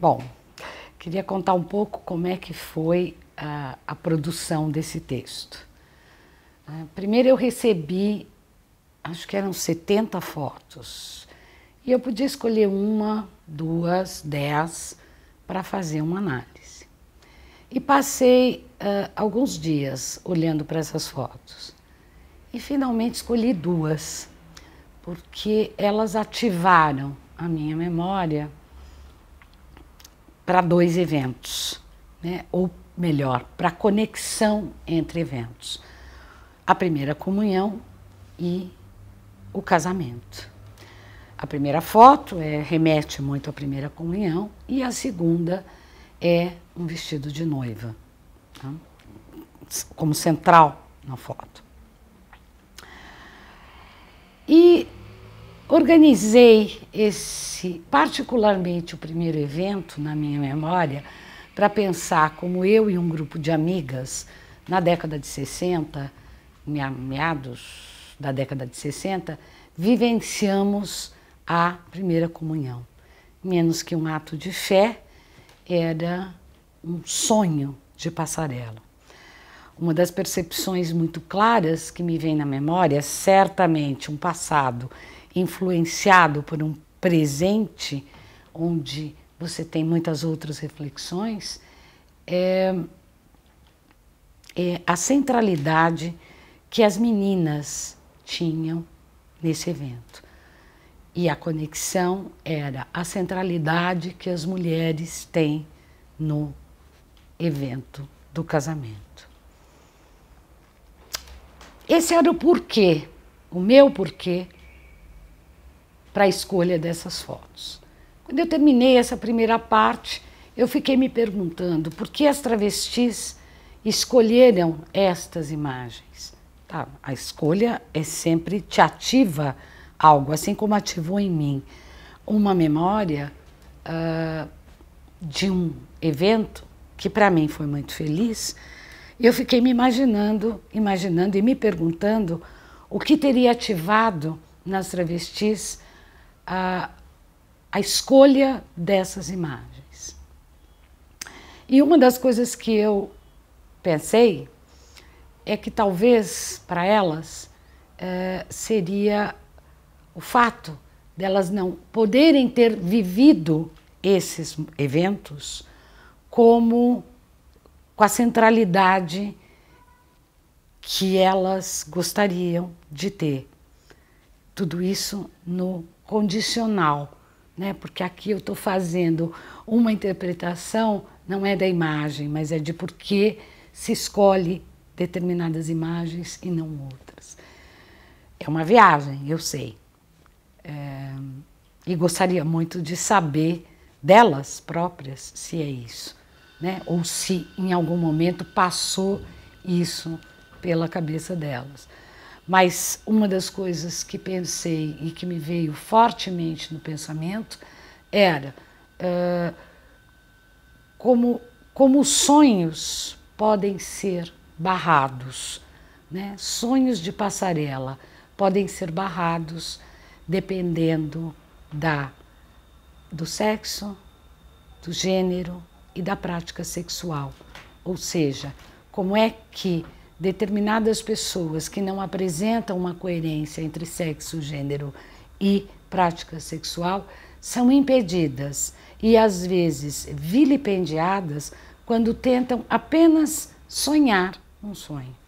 Bom, queria contar um pouco como é que foi a, a produção desse texto. Ah, primeiro eu recebi, acho que eram 70 fotos, e eu podia escolher uma, duas, dez para fazer uma análise. E passei uh, alguns dias olhando para essas fotos e finalmente escolhi duas, porque elas ativaram a minha memória para dois eventos, né? ou melhor, para conexão entre eventos: a primeira comunhão e o casamento. A primeira foto é, remete muito à primeira comunhão e a segunda é um vestido de noiva, tá? como central na foto. Organizei esse, particularmente o primeiro evento, na minha memória, para pensar como eu e um grupo de amigas, na década de 60, meados da década de 60, vivenciamos a primeira comunhão. Menos que um ato de fé, era um sonho de passarela. Uma das percepções muito claras que me vem na memória é certamente um passado influenciado por um presente onde você tem muitas outras reflexões, é, é a centralidade que as meninas tinham nesse evento. E a conexão era a centralidade que as mulheres têm no evento do casamento. Esse era o porquê, o meu porquê, para a escolha dessas fotos. Quando eu terminei essa primeira parte, eu fiquei me perguntando por que as travestis escolheram estas imagens. Tá, a escolha é sempre te ativa algo, assim como ativou em mim uma memória uh, de um evento que para mim foi muito feliz, eu fiquei me imaginando, imaginando e me perguntando o que teria ativado nas travestis a, a escolha dessas imagens. E uma das coisas que eu pensei é que talvez para elas eh, seria o fato delas não poderem ter vivido esses eventos como com a centralidade que elas gostariam de ter. Tudo isso no condicional, né? porque aqui eu estou fazendo uma interpretação, não é da imagem, mas é de por que se escolhe determinadas imagens e não outras. É uma viagem, eu sei. É... E gostaria muito de saber delas próprias se é isso né? ou se em algum momento passou isso pela cabeça delas. Mas uma das coisas que pensei e que me veio fortemente no pensamento era uh, como, como sonhos podem ser barrados, né? sonhos de passarela podem ser barrados dependendo da, do sexo, do gênero, e da prática sexual. Ou seja, como é que determinadas pessoas que não apresentam uma coerência entre sexo, gênero e prática sexual são impedidas e às vezes vilipendiadas quando tentam apenas sonhar um sonho.